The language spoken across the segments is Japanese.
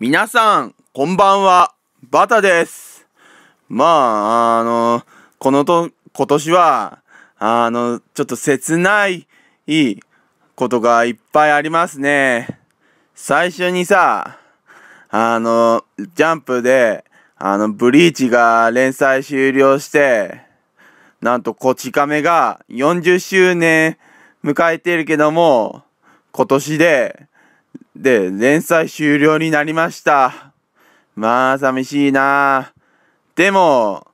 皆さん、こんばんは、バタです。まあ、あの、このと、今年は、あの、ちょっと切ない、いいことがいっぱいありますね。最初にさ、あの、ジャンプで、あの、ブリーチが連載終了して、なんと、こち亀が40周年迎えてるけども、今年でで、連載終了になりました。まあ、寂しいなでも、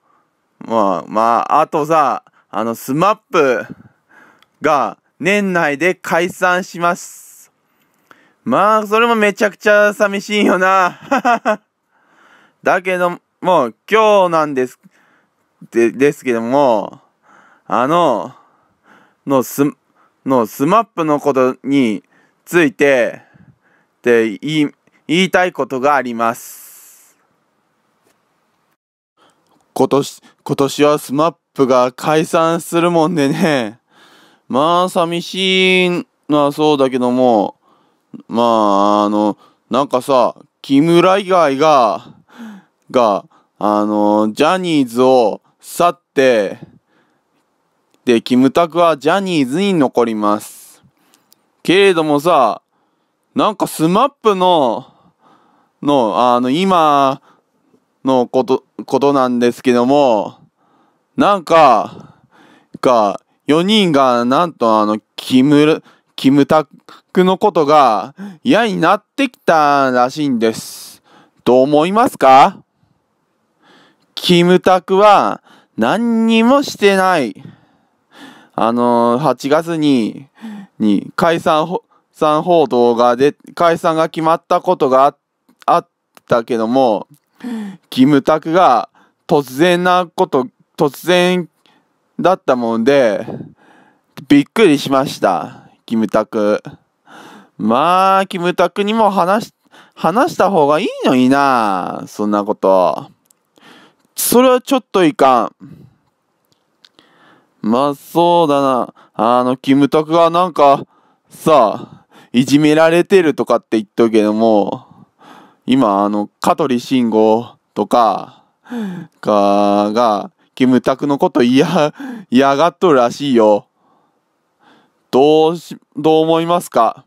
まあ、まあ、あとさ、あの、スマップが年内で解散します。まあ、それもめちゃくちゃ寂しいよな。だけど、もう今日なんです、で、ですけども、あの、のス、のスマップのことについて、して言いたいことがあります。今年、今年は SMAP が解散するもんでね。まあ、寂しいのはそうだけども、まあ、あの、なんかさ、木村以外が、が、あの、ジャニーズを去って、で、キムタクはジャニーズに残ります。けれどもさ、なんか smap の、の、あの、今のこと、ことなんですけども、なんか、か、4人が、なんとあの、キム、キムタクのことが嫌になってきたらしいんです。どう思いますかキムタクは何にもしてない。あのー、8月に、に解散散報道がで解散が決まったことがあったけどもキムタクが突然なこと突然だったもんでびっくりしましたキムタクまあキムタクにも話話した方がいいのになそんなことそれはちょっといかんまあそうだなあのキムタクがなんかさあいじめられてるとかって言っとるけども、今、あの、香取慎吾とか、か、が、キムタクのこと嫌、嫌がっとるらしいよ。どうし、どう思いますか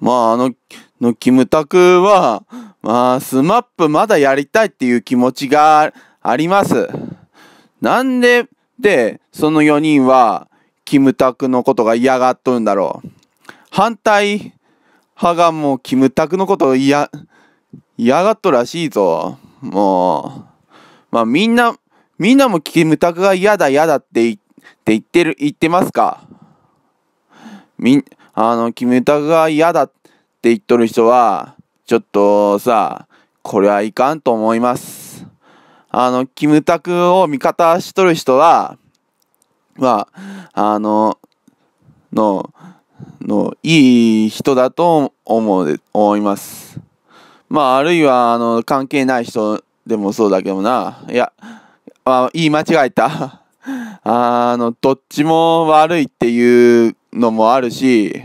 まあ、あの、のキムタクは、まあ、スマップまだやりたいっていう気持ちがあります。なんで、で、その4人は、キムタクのことが嫌がっとるんだろう。反対派がもうキムタクのことを嫌、嫌がっとらしいぞ。もう、まあみんな、みんなもキムタクが嫌だ嫌だって言ってる、言ってますかみん、あの、キムタクが嫌だって言っとる人は、ちょっとさ、これはいかんと思います。あの、キムタクを味方しとる人は、まあ、あの、の、の、いい人だと思う、思います。まあ、あるいは、あの、関係ない人でもそうだけどな。いや、あ言い間違えた。あの、どっちも悪いっていうのもあるし、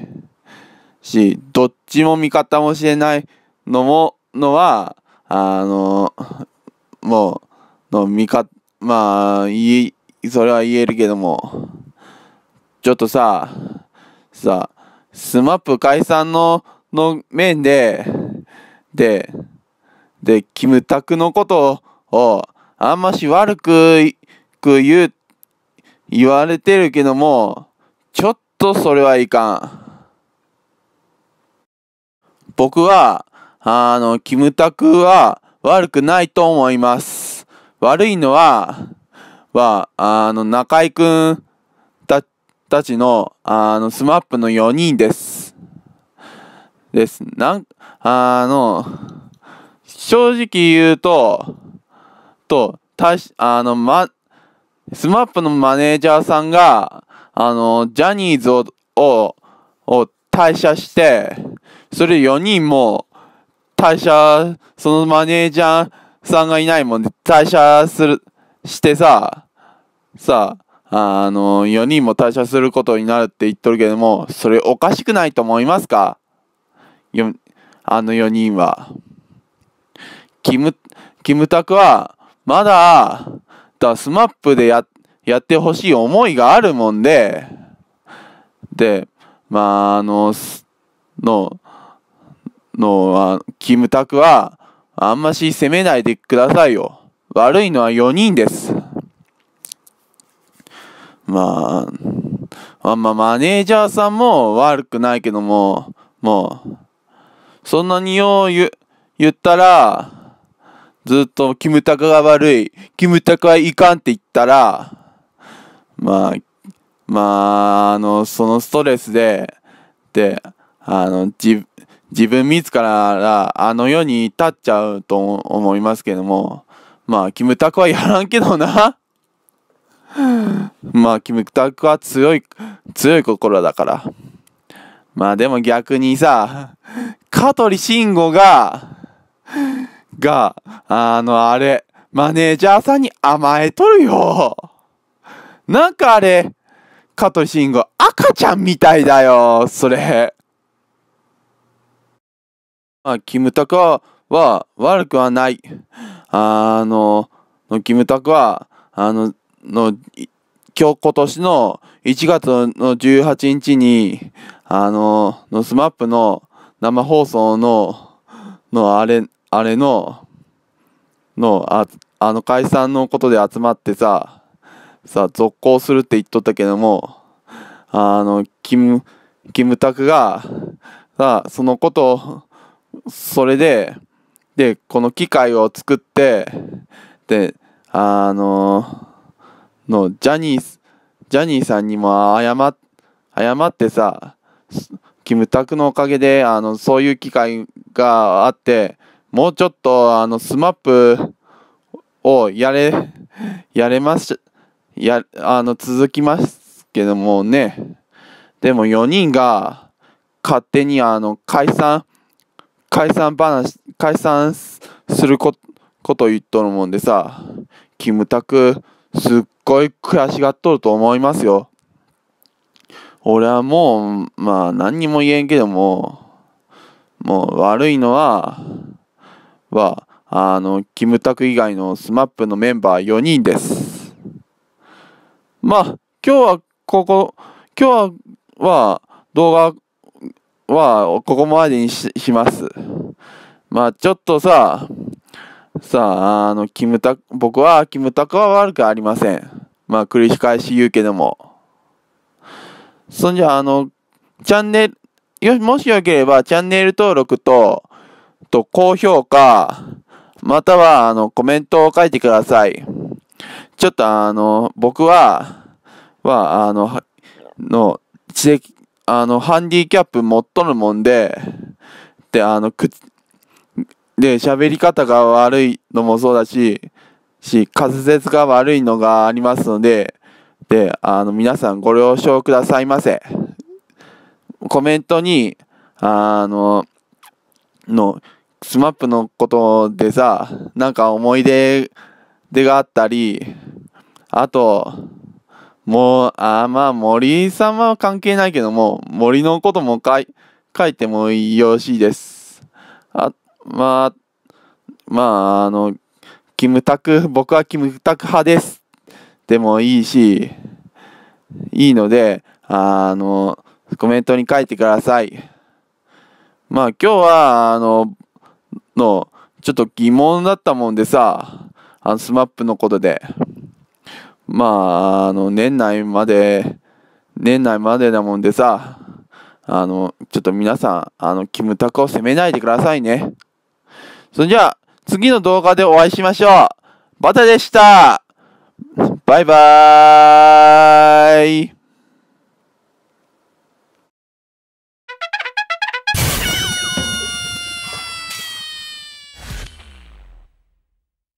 し、どっちも味方もしれないのも、のは、あの、もう、の味方、まあ、いそれは言えるけども、ちょっとさ、さ、スマップ解散の、の面で、で、で、キムタクのことを、あんまし悪く、く言う、言われてるけども、ちょっとそれはいかん。僕は、あの、キムタクは悪くないと思います。悪いのは、は、あの、中井くんた、たちの、あの、スマップの4人です。です。なん、あの、正直言うと、と、たし、あの、ま、スマップのマネージャーさんが、あの、ジャニーズを、を、を退社して、それ4人も退社、そのマネージャーさんがいないもんで、退社する、してさ、さ、あの、4人も退社することになるって言っとるけども、それおかしくないと思いますかよ、あの4人は。キム、キムタクは、まだ、だスマップでや、って、やってほしい思いがあるもんで、で、まあ、あの、の、の、キムタクは、あんまし責めないでくださいよ。悪いのは4人です。まあ、まあ、マネージャーさんも悪くないけども、もう、そんなによう言言ったら、ずっとキムタクが悪い、キムタクはいかんって言ったら、まあ、まあ、あの、そのストレスで、で、あの、自、自分自らあの世に立っちゃうと思いますけども、まあ、キムタクはやらんけどな。まあ、キムタクは強い、強い心だから。まあでも逆にさ、香取慎吾が、が、あの、あれ、マネージャーさんに甘えとるよ。なんかあれ、香シ慎吾、赤ちゃんみたいだよ、それ。まあ、キムタクは悪くはない。あの、のキムタクは、あの、の、今日今年の1月の18日に、あの、のスマップの生放送の、のあれ、あれの、の、あ、あの解散のことで集まってさ、さ、続行するって言っとったけども、あの、キム、キムタクが、さ、そのことを、それで、で、この機械を作って、で、あの、の、ジャニー、ジャニーさんにも謝、謝ってさ、キムタクのおかげで、あの、そういう機会があって、もうちょっと、あの、スマップをやれ、やれました。や、あの、続きますけどもね、でも4人が勝手にあの、解散、解散話、解散すること、こと言っとるもんでさ、キムタク、すっごい悔しがっとると思いますよ。俺はもう、まあ何にも言えんけども、もう悪いのは、は、あの、キムタク以外の smap のメンバー4人です。まあ今日はここ今日は動画はここまでにしますまあちょっとささああのキムタ僕はキムタクは悪くありませんまあ繰り返し言うけどもそんじゃあのチャンネルよし、もしよければチャンネル登録とと高評価またはあのコメントを書いてください。ちょっとあの、僕は、は、あの、の、知的、あの、ハンディキャップ持っとるもんで、で、あの、く、で、喋り方が悪いのもそうだし、し、滑舌が悪いのがありますので、で、あの、皆さんご了承くださいませ。コメントに、あの、の、スマップのことでさ、なんか思い出でがあったり、あと、もう、あまあ森さんは関係ないけども、森のこともい書いてもよろしいです。あ、まあ、まあ、あの、キムタク、僕はキムタク派です。でもいいし、いいので、あの、コメントに書いてください。まあ今日は、あの、の、ちょっと疑問だったもんでさ、あの、スマップのことで。まあ、あの、年内まで、年内までだもんでさ、あの、ちょっと皆さん、あの、キムタクを責めないでくださいね。それじゃあ、次の動画でお会いしましょう。バタでした。バイバーイ。